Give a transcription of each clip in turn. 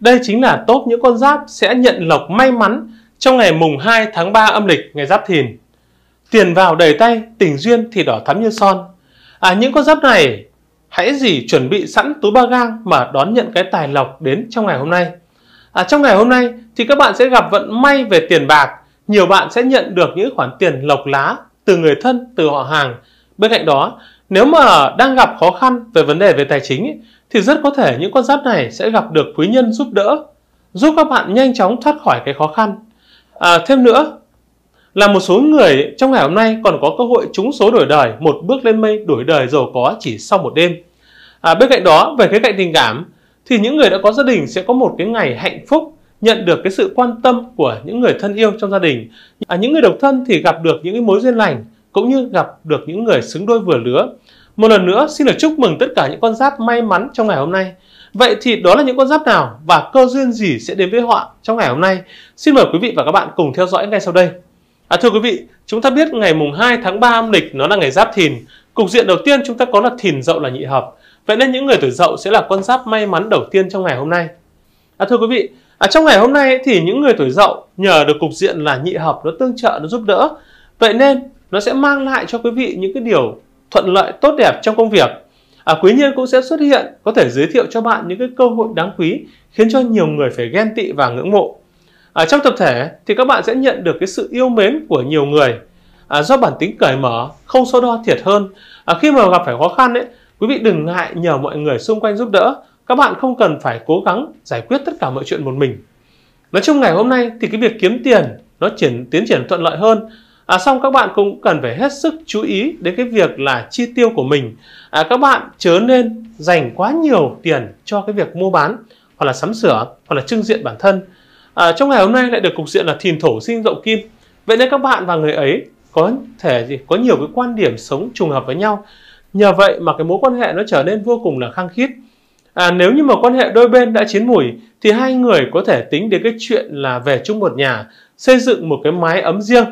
Đây chính là top những con giáp sẽ nhận lộc may mắn trong ngày mùng 2 tháng 3 âm lịch ngày Giáp Thìn. Tiền vào đầy tay, tình duyên thì đỏ thắm như son. À những con giáp này hãy gì chuẩn bị sẵn túi ba gang mà đón nhận cái tài lộc đến trong ngày hôm nay. À, trong ngày hôm nay thì các bạn sẽ gặp vận may về tiền bạc. Nhiều bạn sẽ nhận được những khoản tiền lộc lá từ người thân, từ họ hàng. Bên cạnh đó, nếu mà đang gặp khó khăn về vấn đề về tài chính thì rất có thể những con giáp này sẽ gặp được quý nhân giúp đỡ, giúp các bạn nhanh chóng thoát khỏi cái khó khăn. À, thêm nữa, là một số người trong ngày hôm nay còn có cơ hội trúng số đổi đời, một bước lên mây đổi đời giàu có chỉ sau một đêm. À, bên cạnh đó, về khía cạnh tình cảm, thì những người đã có gia đình sẽ có một cái ngày hạnh phúc, nhận được cái sự quan tâm của những người thân yêu trong gia đình. À, những người độc thân thì gặp được những cái mối duyên lành, cũng như gặp được những người xứng đôi vừa lứa. Một lần nữa xin được chúc mừng tất cả những con giáp may mắn trong ngày hôm nay. Vậy thì đó là những con giáp nào và cơ duyên gì sẽ đến với họ trong ngày hôm nay? Xin mời quý vị và các bạn cùng theo dõi ngay sau đây. À, thưa quý vị, chúng ta biết ngày mùng 2 tháng 3 âm lịch nó là ngày giáp thìn. Cục diện đầu tiên chúng ta có là thìn dậu là nhị hợp. Vậy nên những người tuổi dậu sẽ là con giáp may mắn đầu tiên trong ngày hôm nay. À, thưa quý vị, à, trong ngày hôm nay thì những người tuổi dậu nhờ được cục diện là nhị hợp nó tương trợ, nó giúp đỡ. Vậy nên nó sẽ mang lại cho quý vị những cái điều thuận lợi tốt đẹp trong công việc. À, quý nhân cũng sẽ xuất hiện, có thể giới thiệu cho bạn những cái cơ hội đáng quý khiến cho nhiều người phải ghen tị và ngưỡng mộ. À, trong tập thể thì các bạn sẽ nhận được cái sự yêu mến của nhiều người à, do bản tính cởi mở, không so đo thiệt hơn. À, khi mà gặp phải khó khăn ấy, quý vị đừng ngại nhờ mọi người xung quanh giúp đỡ. Các bạn không cần phải cố gắng giải quyết tất cả mọi chuyện một mình. Nói chung ngày hôm nay thì cái việc kiếm tiền nó triển tiến triển thuận lợi hơn À, xong các bạn cũng cần phải hết sức chú ý đến cái việc là chi tiêu của mình. À, các bạn chớ nên dành quá nhiều tiền cho cái việc mua bán hoặc là sắm sửa hoặc là trưng diện bản thân. À, trong ngày hôm nay lại được cục diện là thìn thổ sinh dậu kim. Vậy nên các bạn và người ấy có thể gì có nhiều cái quan điểm sống trùng hợp với nhau. Nhờ vậy mà cái mối quan hệ nó trở nên vô cùng là khăng khít. À, nếu như mà quan hệ đôi bên đã chín mùi thì hai người có thể tính đến cái chuyện là về chung một nhà, xây dựng một cái mái ấm riêng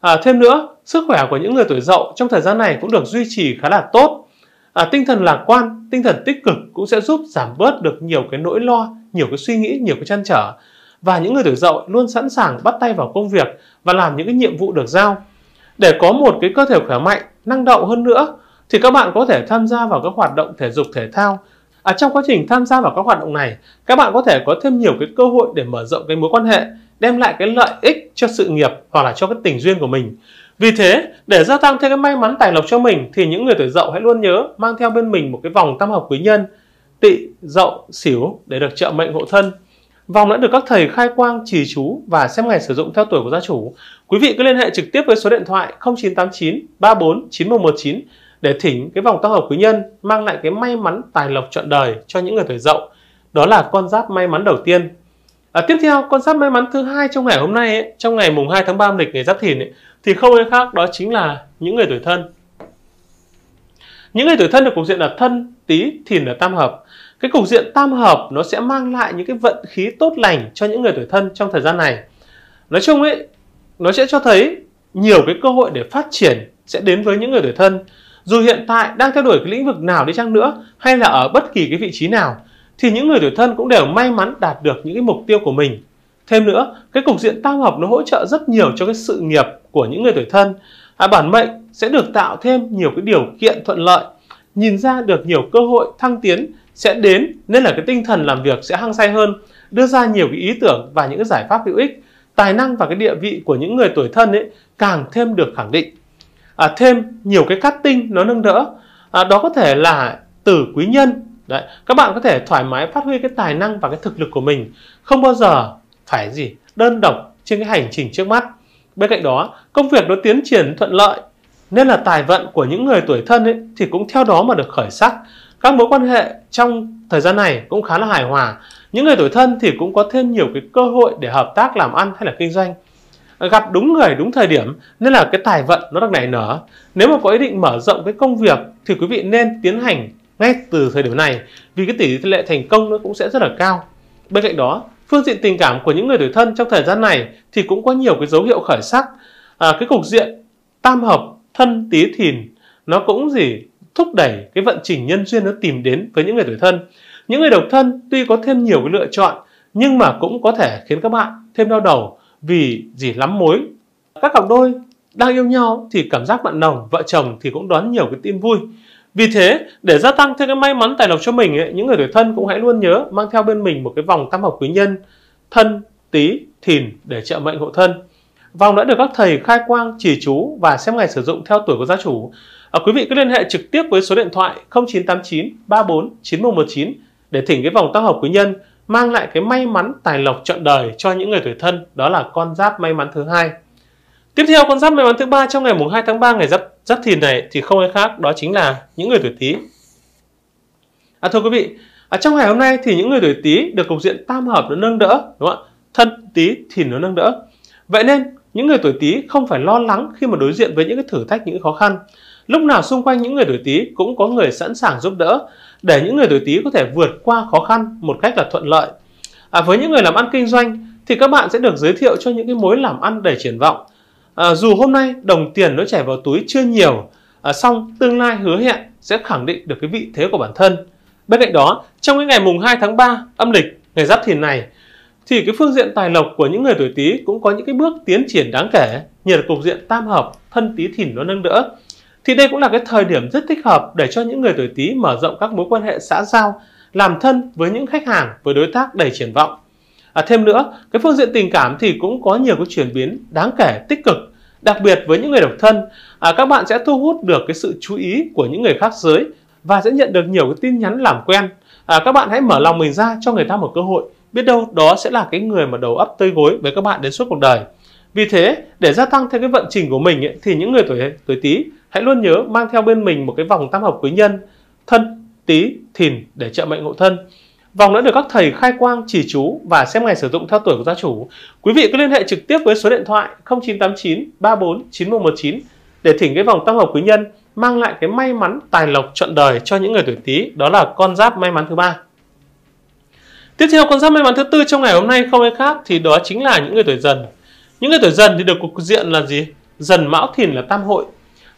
À, thêm nữa, sức khỏe của những người tuổi dậu trong thời gian này cũng được duy trì khá là tốt. À, tinh thần lạc quan, tinh thần tích cực cũng sẽ giúp giảm bớt được nhiều cái nỗi lo, nhiều cái suy nghĩ, nhiều cái chăn trở. Và những người tuổi dậu luôn sẵn sàng bắt tay vào công việc và làm những cái nhiệm vụ được giao. Để có một cái cơ thể khỏe mạnh, năng động hơn nữa, thì các bạn có thể tham gia vào các hoạt động thể dục thể thao. À, trong quá trình tham gia vào các hoạt động này, các bạn có thể có thêm nhiều cái cơ hội để mở rộng cái mối quan hệ đem lại cái lợi ích cho sự nghiệp hoặc là cho cái tình duyên của mình. Vì thế, để gia tăng thêm cái may mắn tài lộc cho mình thì những người tuổi dậu hãy luôn nhớ mang theo bên mình một cái vòng tam hợp quý nhân, tị, dậu, xỉu để được trợ mệnh hộ thân. Vòng đã được các thầy khai quang, trì chú và xem ngày sử dụng theo tuổi của gia chủ. Quý vị cứ liên hệ trực tiếp với số điện thoại 0989 34 9119 để thỉnh cái vòng tam hợp quý nhân mang lại cái may mắn tài lộc trọn đời cho những người tuổi dậu. Đó là con giáp may mắn đầu tiên. À, tiếp theo con giáp may mắn thứ hai trong ngày hôm nay ấy, trong ngày mùng 2 tháng 3 âm lịch ngày Giáp Thìn ấy, thì không ai khác đó chính là những người tuổi thân. Những người tuổi thân được cục diện là thân, tý, thìn là tam hợp. Cái cục diện tam hợp nó sẽ mang lại những cái vận khí tốt lành cho những người tuổi thân trong thời gian này. Nói chung ấy, nó sẽ cho thấy nhiều cái cơ hội để phát triển sẽ đến với những người tuổi thân. Dù hiện tại đang theo đuổi cái lĩnh vực nào đi chăng nữa hay là ở bất kỳ cái vị trí nào thì những người tuổi thân cũng đều may mắn đạt được những cái mục tiêu của mình. Thêm nữa, cái cục diện tam hợp nó hỗ trợ rất nhiều cho cái sự nghiệp của những người tuổi thân. À, bản mệnh sẽ được tạo thêm nhiều cái điều kiện thuận lợi, nhìn ra được nhiều cơ hội thăng tiến sẽ đến nên là cái tinh thần làm việc sẽ hăng say hơn, đưa ra nhiều cái ý tưởng và những cái giải pháp hữu ích. Tài năng và cái địa vị của những người tuổi thân ấy càng thêm được khẳng định. À, thêm nhiều cái cát tinh nó nâng đỡ. À, đó có thể là từ quý nhân Đấy, các bạn có thể thoải mái phát huy cái tài năng và cái thực lực của mình, không bao giờ phải gì đơn độc trên cái hành trình trước mắt. Bên cạnh đó, công việc nó tiến triển thuận lợi nên là tài vận của những người tuổi thân ấy, thì cũng theo đó mà được khởi sắc. Các mối quan hệ trong thời gian này cũng khá là hài hòa. Những người tuổi thân thì cũng có thêm nhiều cái cơ hội để hợp tác làm ăn hay là kinh doanh gặp đúng người đúng thời điểm nên là cái tài vận nó được nảy nở nếu mà có ý định mở rộng cái công việc thì quý vị nên tiến hành ngay từ thời điểm này vì cái tỷ lệ thành công nó cũng sẽ rất là cao. Bên cạnh đó, phương diện tình cảm của những người tuổi thân trong thời gian này thì cũng có nhiều cái dấu hiệu khởi sắc. À, cái cục diện tam hợp thân tí thìn nó cũng gì thúc đẩy cái vận trình nhân duyên nó tìm đến với những người tuổi thân. Những người độc thân tuy có thêm nhiều cái lựa chọn nhưng mà cũng có thể khiến các bạn thêm đau đầu vì gì lắm mối. Các cặp đôi đang yêu nhau thì cảm giác bạn nồng, vợ chồng thì cũng đón nhiều cái tin vui. Vì thế, để gia tăng thêm cái may mắn tài lộc cho mình, ấy, những người tuổi thân cũng hãy luôn nhớ mang theo bên mình một cái vòng tam hợp quý nhân, thân, tí, thìn để trợ mệnh hộ thân. Vòng đã được các thầy khai quang, chỉ chú và xem ngày sử dụng theo tuổi của gia chủ. À, quý vị cứ liên hệ trực tiếp với số điện thoại 0989 34 9119 để thỉnh cái vòng tam hợp quý nhân mang lại cái may mắn tài lộc trọn đời cho những người tuổi thân, đó là con giáp may mắn thứ hai. Tiếp theo con giáp may mắn thứ ba trong ngày mùng 2 tháng 3 ngày giáp giáp thìn này thì không ai khác đó chính là những người tuổi Tý. À thưa quý vị, ở à, trong ngày hôm nay thì những người tuổi Tý được cục diện tam hợp nó nâng đỡ, đúng không ạ? Thân Tý Thìn nó nâng đỡ. Vậy nên những người tuổi Tý không phải lo lắng khi mà đối diện với những cái thử thách, những cái khó khăn. Lúc nào xung quanh những người tuổi Tý cũng có người sẵn sàng giúp đỡ để những người tuổi Tý có thể vượt qua khó khăn một cách là thuận lợi. À, với những người làm ăn kinh doanh thì các bạn sẽ được giới thiệu cho những cái mối làm ăn đầy triển vọng À, dù hôm nay đồng tiền nó chảy vào túi chưa nhiều, à, song tương lai hứa hẹn sẽ khẳng định được cái vị thế của bản thân. Bên cạnh đó, trong cái ngày mùng 2 tháng 3 âm lịch ngày Giáp Thìn này thì cái phương diện tài lộc của những người tuổi Tý cũng có những cái bước tiến triển đáng kể nhờ cục diện tam hợp thân Tý Thìn nó nâng đỡ. Thì đây cũng là cái thời điểm rất thích hợp để cho những người tuổi Tý mở rộng các mối quan hệ xã giao, làm thân với những khách hàng với đối tác đầy triển vọng. À, thêm nữa, cái phương diện tình cảm thì cũng có nhiều cái chuyển biến đáng kể tích cực. Đặc biệt với những người độc thân, à, các bạn sẽ thu hút được cái sự chú ý của những người khác giới và sẽ nhận được nhiều cái tin nhắn làm quen. À, các bạn hãy mở lòng mình ra cho người ta một cơ hội. Biết đâu đó sẽ là cái người mà đầu ấp tơi gối với các bạn đến suốt cuộc đời. Vì thế, để gia tăng thêm cái vận trình của mình ấy, thì những người tuổi tuổi Tý hãy luôn nhớ mang theo bên mình một cái vòng tam hợp quý nhân thân, Tý, Thìn để trợ mệnh hộ thân. Vòng đã được các thầy khai quang, chỉ chú và xem ngày sử dụng theo tuổi của gia chủ. Quý vị cứ liên hệ trực tiếp với số điện thoại 0989 34 9119 để thỉnh cái vòng tam hợp quý nhân mang lại cái may mắn tài lộc trọn đời cho những người tuổi Tý, đó là con giáp may mắn thứ ba. Tiếp theo con giáp may mắn thứ tư trong ngày hôm nay không ai khác thì đó chính là những người tuổi dần. Những người tuổi dần thì được cục diện là gì? Dần Mão Thìn là tam hội,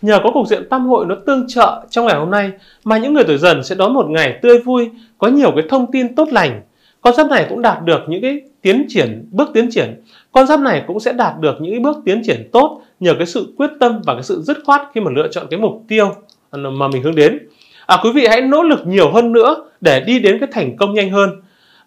Nhờ có cục diện tam hội nó tương trợ trong ngày hôm nay mà những người tuổi dần sẽ đón một ngày tươi vui, có nhiều cái thông tin tốt lành. Con giáp này cũng đạt được những cái tiến triển, bước tiến triển. Con giáp này cũng sẽ đạt được những cái bước tiến triển tốt nhờ cái sự quyết tâm và cái sự dứt khoát khi mà lựa chọn cái mục tiêu mà mình hướng đến. À, quý vị hãy nỗ lực nhiều hơn nữa để đi đến cái thành công nhanh hơn.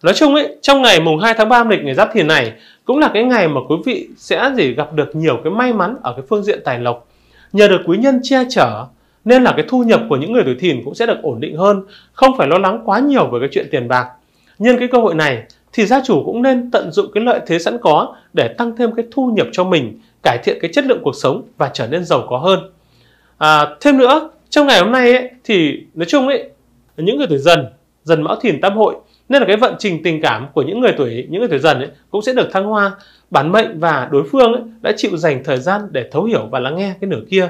Nói chung ấy, trong ngày mùng 2 tháng 3 âm lịch ngày Giáp Thìn này cũng là cái ngày mà quý vị sẽ gì gặp được nhiều cái may mắn ở cái phương diện tài lộc nhờ được quý nhân che chở nên là cái thu nhập của những người tuổi thìn cũng sẽ được ổn định hơn, không phải lo lắng quá nhiều về cái chuyện tiền bạc. Nhân cái cơ hội này thì gia chủ cũng nên tận dụng cái lợi thế sẵn có để tăng thêm cái thu nhập cho mình, cải thiện cái chất lượng cuộc sống và trở nên giàu có hơn. À, thêm nữa, trong ngày hôm nay ấy, thì nói chung ấy, những người tuổi dần, dần mão thìn tam hội nên là cái vận trình tình cảm của những người tuổi những người tuổi dần ấy, cũng sẽ được thăng hoa bản mệnh và đối phương ấy, đã chịu dành thời gian để thấu hiểu và lắng nghe cái nửa kia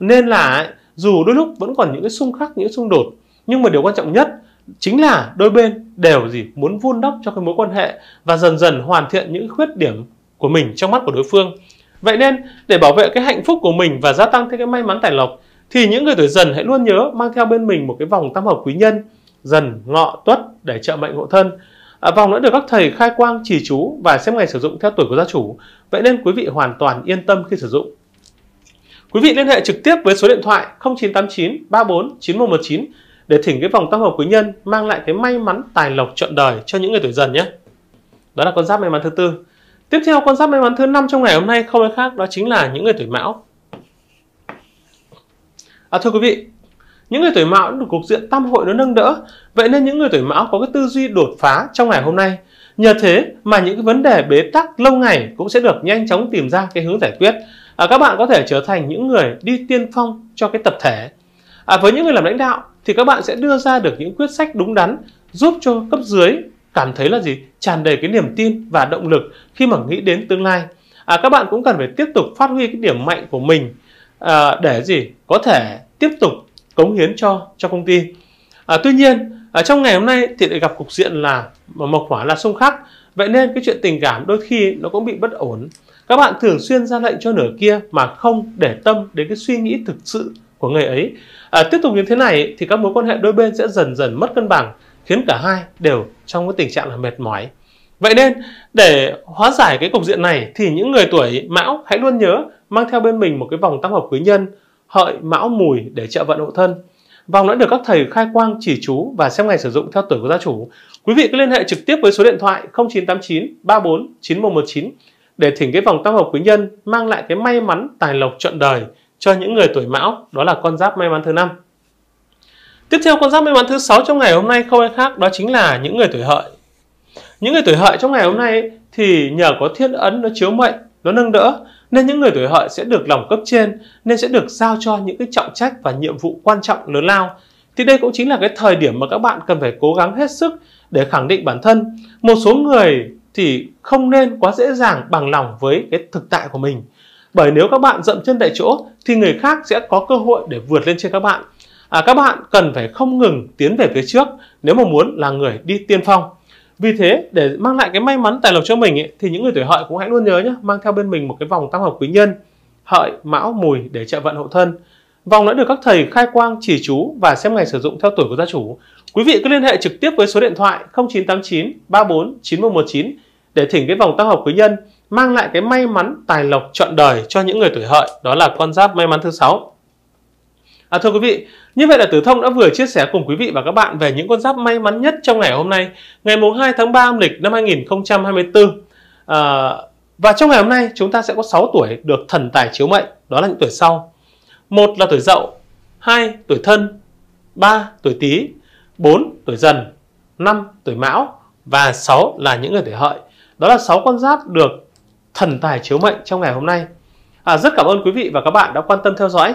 nên là dù đôi lúc vẫn còn những cái xung khắc những xung đột nhưng mà điều quan trọng nhất chính là đôi bên đều gì muốn vun đắp cho cái mối quan hệ và dần dần hoàn thiện những khuyết điểm của mình trong mắt của đối phương vậy nên để bảo vệ cái hạnh phúc của mình và gia tăng thêm cái may mắn tài lộc thì những người tuổi dần hãy luôn nhớ mang theo bên mình một cái vòng tam hợp quý nhân dần ngọ tuất để trợ mệnh hộ thân À, vòng đã được các thầy khai quang chỉ chú và xem ngày sử dụng theo tuổi của gia chủ, vậy nên quý vị hoàn toàn yên tâm khi sử dụng. Quý vị liên hệ trực tiếp với số điện thoại 0989 34 9119 để thỉnh cái vòng tam hợp quý nhân mang lại cái may mắn tài lộc trọn đời cho những người tuổi dần nhé. Đó là con giáp may mắn thứ tư. Tiếp theo con giáp may mắn thứ năm trong ngày hôm nay không ai khác đó chính là những người tuổi mão. À, thưa quý vị, những người tuổi mão được cục diện tam hội nó nâng đỡ vậy nên những người tuổi mão có cái tư duy đột phá trong ngày hôm nay nhờ thế mà những cái vấn đề bế tắc lâu ngày cũng sẽ được nhanh chóng tìm ra cái hướng giải quyết à, các bạn có thể trở thành những người đi tiên phong cho cái tập thể à, với những người làm lãnh đạo thì các bạn sẽ đưa ra được những quyết sách đúng đắn giúp cho cấp dưới cảm thấy là gì tràn đầy cái niềm tin và động lực khi mà nghĩ đến tương lai à, các bạn cũng cần phải tiếp tục phát huy cái điểm mạnh của mình à, để gì có thể tiếp tục cống hiến cho cho công ty à, tuy nhiên ở à, trong ngày hôm nay thì lại gặp cục diện là mộc hỏa là xung khắc vậy nên cái chuyện tình cảm đôi khi nó cũng bị bất ổn các bạn thường xuyên ra lệnh cho nửa kia mà không để tâm đến cái suy nghĩ thực sự của người ấy à, tiếp tục như thế này thì các mối quan hệ đôi bên sẽ dần dần mất cân bằng khiến cả hai đều trong cái tình trạng là mệt mỏi vậy nên để hóa giải cái cục diện này thì những người tuổi mão hãy luôn nhớ mang theo bên mình một cái vòng tam hợp quý nhân hợi mão mùi để trợ vận hộ thân. Vòng đã được các thầy khai quang chỉ chú và xem ngày sử dụng theo tuổi của gia chủ. Quý vị cứ liên hệ trực tiếp với số điện thoại 0989 34 9119 để thỉnh cái vòng tam hợp quý nhân mang lại cái may mắn tài lộc trọn đời cho những người tuổi mão, đó là con giáp may mắn thứ năm. Tiếp theo con giáp may mắn thứ sáu trong ngày hôm nay không ai khác đó chính là những người tuổi hợi. Những người tuổi hợi trong ngày hôm nay thì nhờ có thiên ấn nó chiếu mệnh, nó nâng đỡ nên những người tuổi hợi sẽ được lòng cấp trên nên sẽ được giao cho những cái trọng trách và nhiệm vụ quan trọng lớn lao thì đây cũng chính là cái thời điểm mà các bạn cần phải cố gắng hết sức để khẳng định bản thân một số người thì không nên quá dễ dàng bằng lòng với cái thực tại của mình bởi nếu các bạn dậm chân tại chỗ thì người khác sẽ có cơ hội để vượt lên trên các bạn à, các bạn cần phải không ngừng tiến về phía trước nếu mà muốn là người đi tiên phong vì thế để mang lại cái may mắn tài lộc cho mình ấy, thì những người tuổi hợi cũng hãy luôn nhớ nhé mang theo bên mình một cái vòng tam hợp quý nhân hợi mão mùi để trợ vận hộ thân. Vòng đã được các thầy khai quang chỉ chú và xem ngày sử dụng theo tuổi của gia chủ. Quý vị cứ liên hệ trực tiếp với số điện thoại 0989 34 9119 để thỉnh cái vòng tam hợp quý nhân mang lại cái may mắn tài lộc trọn đời cho những người tuổi hợi đó là con giáp may mắn thứ sáu À, thưa quý vị, như vậy là Tử Thông đã vừa chia sẻ cùng quý vị và các bạn về những con giáp may mắn nhất trong ngày hôm nay, ngày 2 tháng 3 âm lịch năm 2024. À, và trong ngày hôm nay chúng ta sẽ có 6 tuổi được thần tài chiếu mệnh, đó là những tuổi sau. một là tuổi Dậu, hai tuổi Thân, ba tuổi Tý, bốn tuổi Dần, năm tuổi Mão và sáu là những người tuổi Hợi. Đó là 6 con giáp được thần tài chiếu mệnh trong ngày hôm nay. À, rất cảm ơn quý vị và các bạn đã quan tâm theo dõi.